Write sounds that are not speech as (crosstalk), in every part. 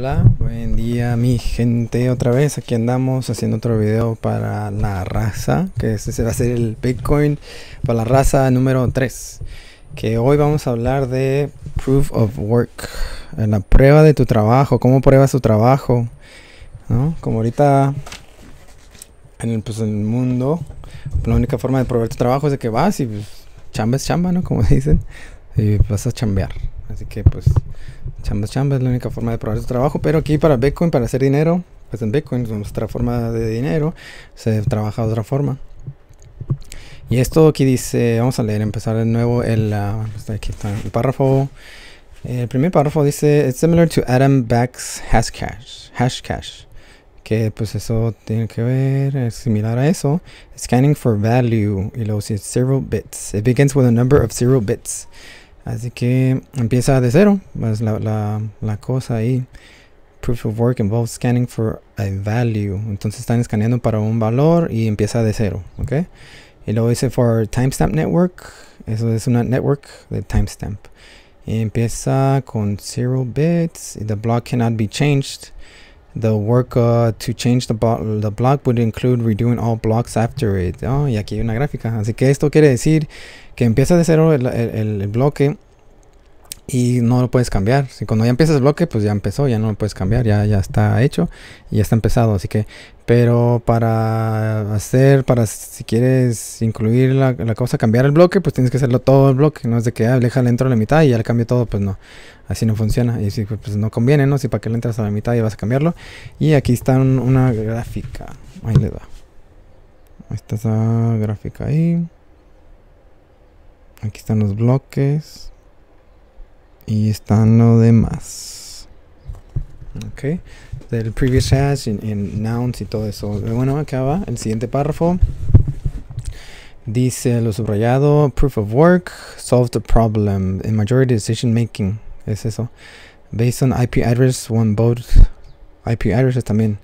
Hola, buen día mi gente otra vez, aquí andamos haciendo otro video para la raza, que este va a ser el Bitcoin para la raza número 3, que hoy vamos a hablar de Proof of Work, eh, la prueba de tu trabajo, cómo pruebas tu trabajo, ¿no? Como ahorita en el, pues, en el mundo, la única forma de probar tu trabajo es de que vas y pues, chamba chamba, ¿no? Como (laughs) dicen, y vas a chambear. Así que pues chamba, chamba, es la única forma de probar su trabajo. Pero aquí para Bitcoin, para hacer dinero, pues en Bitcoin es nuestra forma de dinero, se trabaja de otra forma. Y esto aquí dice, vamos a leer, empezar de nuevo el, ah, aquí está el párrafo. El primer párrafo dice, it's similar to Adam Back's hashcash, hashcash. Que pues eso tiene que ver, es similar a eso. Scanning for value, y luego dice bits. It begins with a number of zero bits. Así que empieza de cero, pues la, la, la cosa ahí. Proof of work involves scanning for a value. Entonces están escaneando para un valor y empieza de cero, ¿ok? Y luego dice for timestamp network. Eso es una network de timestamp. Y empieza con zero bits. The block cannot be changed. The work uh, to change the, the block would include redoing all blocks after it. Oh, y aquí hay una gráfica. Así que esto quiere decir que empieza de cero el, bloque y no lo puedes cambiar. Si cuando ya empiezas el bloque, pues ya empezó, ya no lo puedes cambiar, ya, ya está hecho y ya está empezado. Así que, pero para hacer, para si quieres incluir la, la cosa, cambiar el bloque, pues tienes que hacerlo todo el bloque. No es de que, aleja ah, déjale entro a la mitad y ya le cambio todo, pues no. Así no funciona. Y si pues no conviene, ¿no? Si para que le entras a la mitad y vas a cambiarlo. Y aquí está una gráfica. Ahí le da. esta está esa gráfica ahí. Aquí están los bloques. Y están lo demás. Ok. Del previous hash en, nouns y todo eso. Bueno, acaba el siguiente párrafo. Dice lo subrayado, proof of work, solve the problem, in majority decision making, es eso. Based on IP address, one both IP addresses también.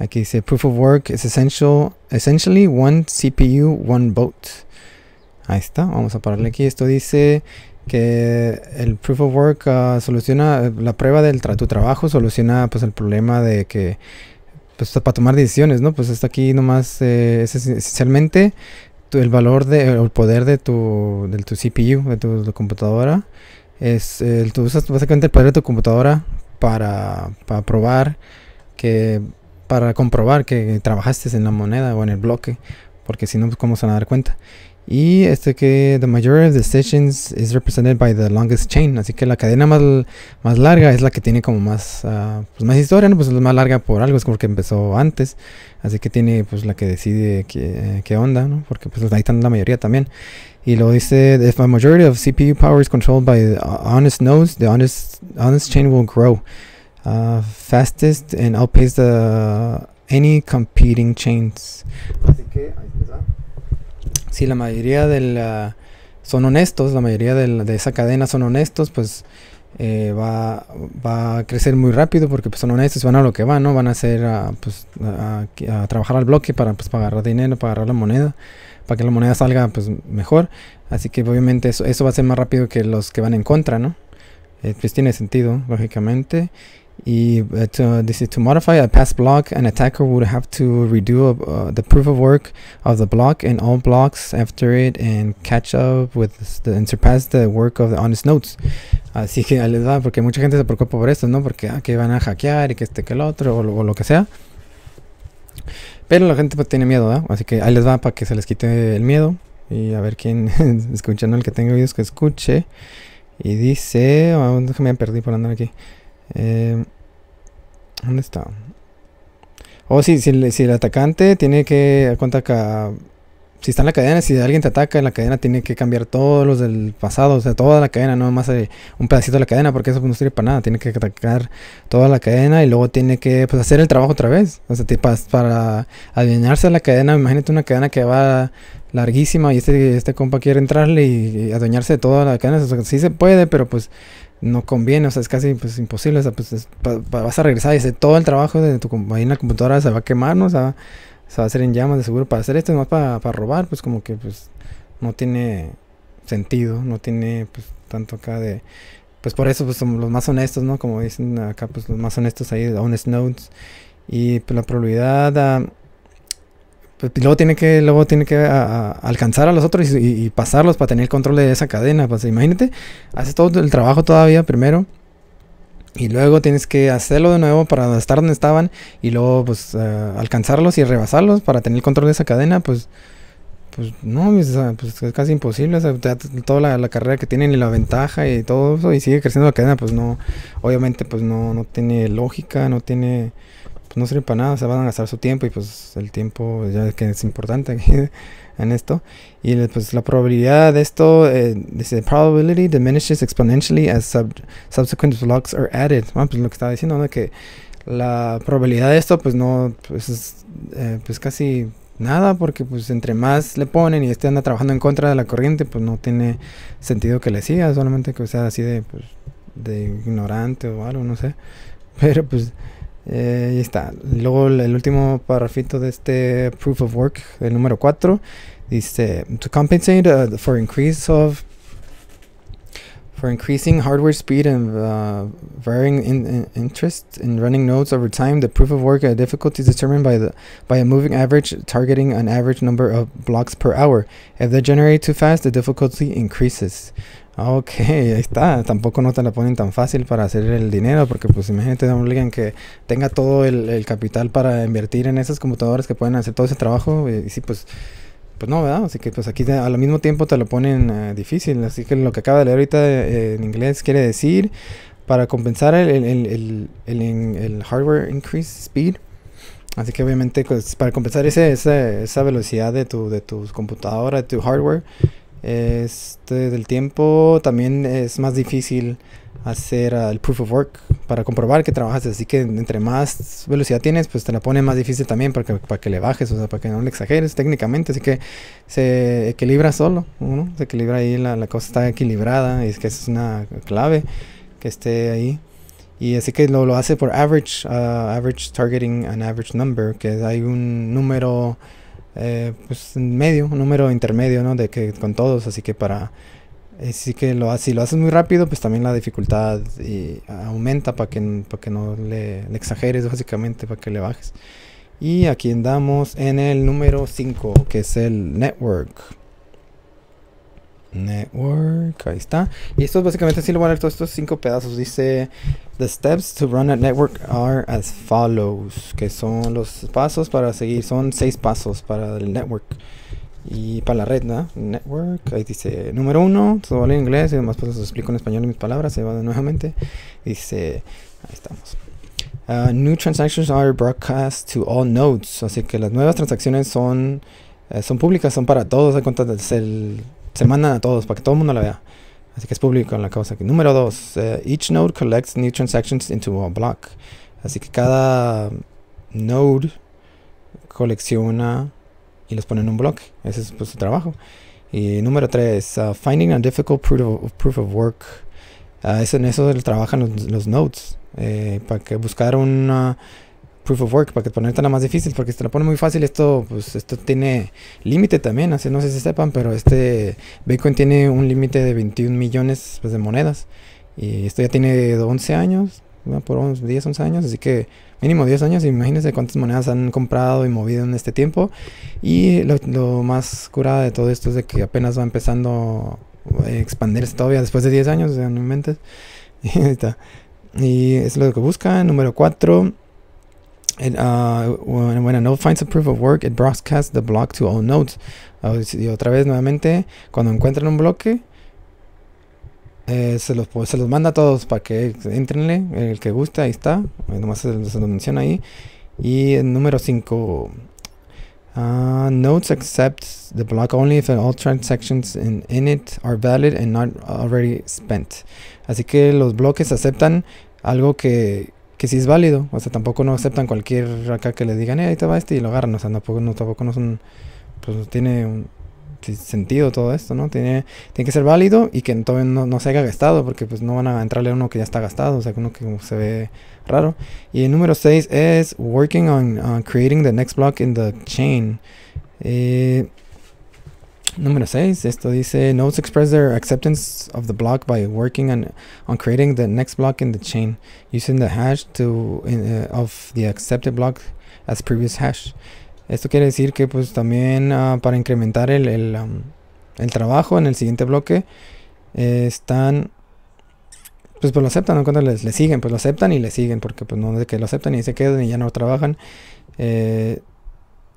Aquí dice proof of work is essential, essentially one CPU, one boat Ahí está, vamos a pararle aquí. Esto dice que el proof of work ah, soluciona eh, la prueba del tu trabajo, soluciona pues el problema de que pues para tomar decisiones, ¿no? Pues está aquí nomás eh, esencialmente el valor de el poder de tu CPU, de tu, computadora es eh, tú usas básicamente el poder de tu computadora para, probar que para comprobar que trabajaste en la moneda o en el bloque, porque si no pues cómo se van a dar cuenta. Y este que the majority of decisions is represented by the longest chain. Así que la cadena más, más larga es la que tiene como más, ah, pues más historia, ¿no? Pues es más larga por algo, es como que empezó antes. Así que tiene pues la que decide qué, qué onda, ¿no? Porque pues ahí está la mayoría también. Y lo dice, if a majority of CPU power is controlled by honest nodes, the honest, honest chain will grow uh, fastest and outpace any competing chains. Así que, ahí si la mayoría de la, son honestos, la mayoría de, esa cadena son honestos, pues eh, va, a crecer muy rápido porque pues, son honestos, y van a lo que van, ¿no? Van a hacer ah, pues, a, pues, a, trabajar al bloque para, pues, agarrar dinero, para agarrar la moneda, para que la moneda salga pues mejor. Así que obviamente eso, eso va a ser más rápido que los que van en contra, ¿no? Eh, pues tiene sentido, lógicamente. Y uh, to, to modify a past block, an attacker would have to redo uh, the proof of work of the block and all blocks after it and catch up with the, and surpass the work of the honest nodes. Así que ahí les va, porque mucha gente se preocupa por esto, ¿no? Porque aquí ah, que van a hackear y que este, que el otro, o, lo que sea. Pero la gente pues, tiene miedo, ¿verdad? Así que ahí les va para que se les quite el miedo. Y a ver quién, (laughs) escuchando el que tenga oídos que escuche. Y dice, oh, déjame perdí por andar aquí. Eh, ¿Dónde está? o oh, si el, atacante tiene que. Acá, si está en la cadena, si alguien te ataca en la cadena, tiene que cambiar todos los del pasado, o sea, toda la cadena, no más eh, un pedacito de la cadena, porque eso pues no sirve para nada. Tiene que atacar toda la cadena y luego tiene que pues, hacer el trabajo otra vez. O sea, para, para a la cadena, imagínate una cadena que va larguísima y este, este compa quiere entrarle y, adueñarse de toda la cadena. O sea, sí se puede, pero pues no conviene, o sea, es casi pues, imposible, o sea, pues vas a regresar y todo el trabajo de tu ahí en la computadora se va a quemar, ¿no? O sea, se va a hacer en llamas de seguro para hacer esto, más para, para robar, pues como que pues no tiene sentido, no tiene pues tanto acá de pues por eso pues somos los más honestos, ¿no? Como dicen acá pues los más honestos ahí, honest notes y pues la probabilidad ah, luego tiene que, luego tiene que alcanzar a los otros y, pasarlos para tener el control de esa cadena. Pues imagínate, haces todo el trabajo todavía primero. Y luego tienes que hacerlo de nuevo para estar donde estaban y luego pues eh, alcanzarlos y rebasarlos para tener el control de esa cadena, pues pues no, pues es casi imposible, toda la, carrera que tienen y la ventaja y todo eso, y sigue creciendo la cadena, pues no, obviamente pues no, no tiene lógica, no tiene, pues, no sirve para nada, se van a gastar su tiempo y pues el tiempo ya que es importante (laughs) en esto. Y pues la probabilidad de esto, eh, dice, probability diminishes exponentially as subsequent blocks are added. Bueno, ah, pues lo que estaba diciendo, ¿no? que la probabilidad de esto pues no, pues es eh, pues, casi nada porque pues entre más le ponen y este anda trabajando en contra de la corriente pues no tiene sentido que le siga solamente que sea así de pues, de ignorante o algo no sé (laughs) pero pues Eh, ahí está. Luego el último parrafito de este proof of work, el número 4, dice to compensate uh, for increase of for increasing hardware speed and uh, varying in, in interest in running nodes over time, the proof of work uh, difficulty is determined by the by a moving average targeting an average number of blocks per hour. If they generate too fast, the difficulty increases. Ah, ok, ahí está. Tampoco no te la ponen tan fácil para hacer el dinero, porque pues imagínate no alguien que tenga todo el, capital para invertir en esas computadoras que pueden hacer todo ese trabajo. Y, sí, pues, pues no, ¿verdad? Así que pues aquí a al mismo tiempo te lo ponen eh, difícil. Así que lo que acaba de leer ahorita eh, en inglés quiere decir, para compensar el, hardware increase speed, Así que obviamente pues, para compensar ese, ese, esa velocidad de tu, de tus computadora, de tu hardware, este, del tiempo, también es más difícil hacer el proof of work para comprobar que trabajas. Así que entre más velocidad tienes, pues te la pone más difícil también para que, para que le bajes, o sea, para que no le exageres técnicamente. Así que se equilibra solo, uno Se equilibra ahí, la, la cosa está equilibrada y es que es una clave que esté ahí. Y así que lo, lo hace por average, ah, average targeting and average number, que hay un número eh, pues medio, un número intermedio, ¿no? De que con todos, así que para... Así eh, que lo, si lo haces muy rápido, pues también la dificultad aumenta para que, para que no le, le, exageres, básicamente, para que le bajes. Y aquí andamos en el número 5, que es el network. Network, ahí está. Y esto básicamente si lo voy a leer todos estos cinco pedazos. Dice, the steps to run a network are as follows, que son los pasos para seguir, son seis pasos para el network y para la red, ¿no? Network, ahí dice, número uno, todo vale en inglés y demás pasos, pues, lo explico en español en mis palabras, se va nuevamente. Dice, ahí estamos. Ah, new transactions are broadcast to all nodes, así que las nuevas transacciones son, eh, son públicas, son para todos, hay cuenta del se mandan a todos para que todo el mundo la vea. Así que es público en la cosa aquí. Número dos eh, each node collects new transactions into a block. Así que cada node colecciona y los pone en un bloque. Ese es pues, su trabajo. Y número tres uh, finding a difficult proof of, work. Ah, en eso trabajan los, nodes. Eh, para que buscar una proof of work para que ponerte nada más difícil, porque si te lo pone muy fácil, esto, pues, esto tiene límite también, así no sé si sepan, pero este Bitcoin tiene un límite de 21 millones pues, de monedas. Y esto ya tiene 11 años, por unos 10, 11 años, así que mínimo 10 años, imagínense cuántas monedas han comprado y movido en este tiempo. Y lo, más curada de todo esto es de que apenas va empezando a expandirse todavía después de 10 años, o sea, (laughs) y es lo que busca. Número 4, And uh, when, a node finds a proof of work, it broadcasts the block to all nodes. y otra vez, nuevamente, cuando encuentran un bloque, eh, se, los, manda a todos para que entrenle. El que guste, ahí está. Nomás se, se lo menciona ahí. Y el número 5. Uh, nodes accept the block only if all transactions in, it are valid and not already spent. Así que los bloques aceptan algo que, que sí es válido. O sea, tampoco no aceptan cualquier acá que le digan, eh, ahí te va este y lo agarran. O sea, tampoco no, tampoco no son, pues tiene un sentido todo esto, ¿no? Tiene, tiene que ser válido y que todavía no, se haga gastado, porque pues no van a entrarle uno que ya está gastado, o sea, uno que se ve raro. Y el número 6 es working on, creating the next block in the chain. Eh, Número 6, esto dice, nodes express their acceptance of the block by working on, on creating the next block in the chain, using the hash to, uh, of the accepted block as previous hash. Esto quiere decir que pues también ah, para incrementar el, el, um, el, trabajo en el siguiente bloque, eh, están, pues, pues lo aceptan, ¿no? Cuando les, les, siguen, pues lo aceptan y le siguen, porque pues no es que lo aceptan y se quedan y ya no trabajan. Eh,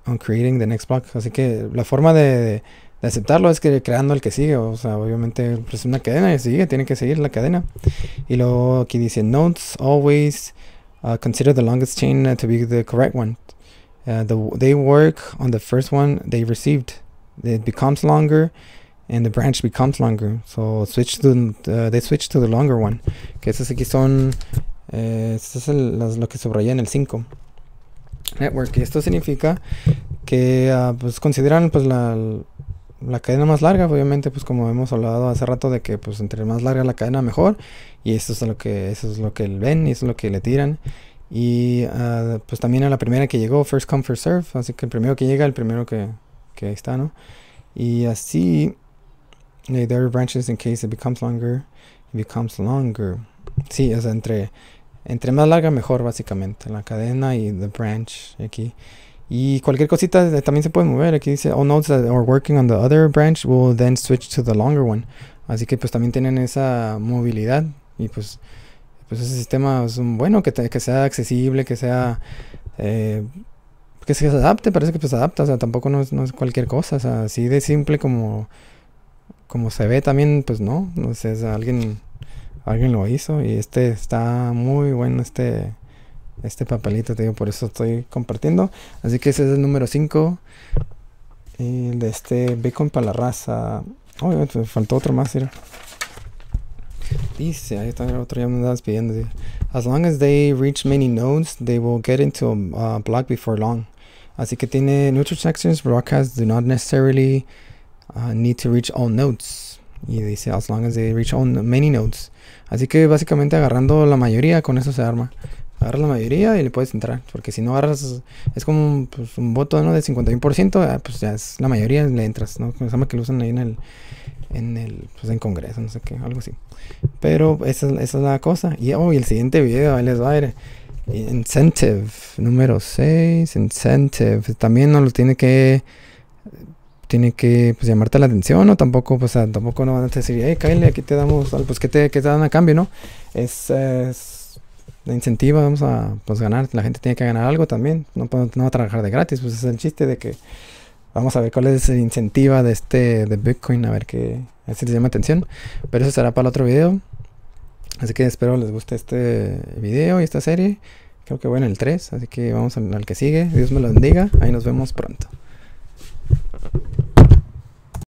on creating the next block. Así que la forma de aceptarlo es que creando el que sigue. O sea, obviamente pues, es una cadena y sigue, tiene que seguir la cadena. Y luego aquí dice, notes always uh, consider the longest chain to be the correct one. Uh, they work on the first one they received. It becomes longer and the branch becomes longer. So switch to, uh, they switch to the longer one. Que esos aquí son, eh, es lo que subrayé en el 5. Network. Y esto significa que ah, pues consideran pues la, la cadena más larga, obviamente, pues como hemos hablado hace rato de que pues entre más larga la cadena mejor y eso es lo que eso es lo que ven y eso es lo que le tiran y ah, pues también a la primera que llegó, first come first serve, así que el primero que llega, el primero que que está, ¿no? Y así eh, there are branches in case it becomes longer, becomes longer. Sí, o sea, entre entre más larga mejor básicamente la cadena y the branch aquí. Y cualquier cosita eh, también se puede mover. Aquí dice, all nodes that are working on the other branch will then switch to the longer one. Así que pues también tienen esa movilidad. Y pues, pues ese sistema es bueno, que, que sea accesible, que sea... Eh, que se adapte, parece que pues adapta, o sea, tampoco no es, cualquier cosa, o sea, así de simple como, como se ve también, pues no, no sé, alguien, alguien lo hizo y este está muy bueno, este, este papelito, te digo, por eso estoy compartiendo. Así que ese es el número 5 de este Bacon para la raza. Obviamente, oh, faltó otro más, mira. Dice, ahí está el otro, ya me andabas pidiendo. As long as they reach many nodes, they will get into a block before long. Así que tiene neutral sections, broadcasts do not necessarily uh, need to reach all nodes. Y dice, as long as they reach all many nodes. Así que básicamente agarrando la mayoría, con eso se arma agarras la mayoría y le puedes entrar. Porque si no agarras, es como un, pues, voto ¿no? de 51%, ah, pues ya es la mayoría, le entras, ¿no? llama que lo usan ahí en el, en el pues, en Congreso, no sé qué, algo así. Pero esa, es la cosa. Y, oh, el siguiente video, ahí les va a ir. Incentive, número 6, incentive. También no lo tiene que tiene que pues, llamarte la atención, ¿no? Tampoco, pues, tampoco no van a decir, hey, Kyle, aquí te damos, pues, que te, te dan a cambio, no? es incentiva, vamos a pues, ganar, la gente tiene que ganar algo también, no, podemos, a trabajar de gratis, pues es el chiste de que vamos a ver cuál es el incentiva de este, de Bitcoin, a ver qué, si les llama atención, pero eso será para el otro video, así que espero les guste este video y esta serie, creo que voy en el 3, así que vamos al que sigue, Dios me lo bendiga, ahí nos vemos pronto.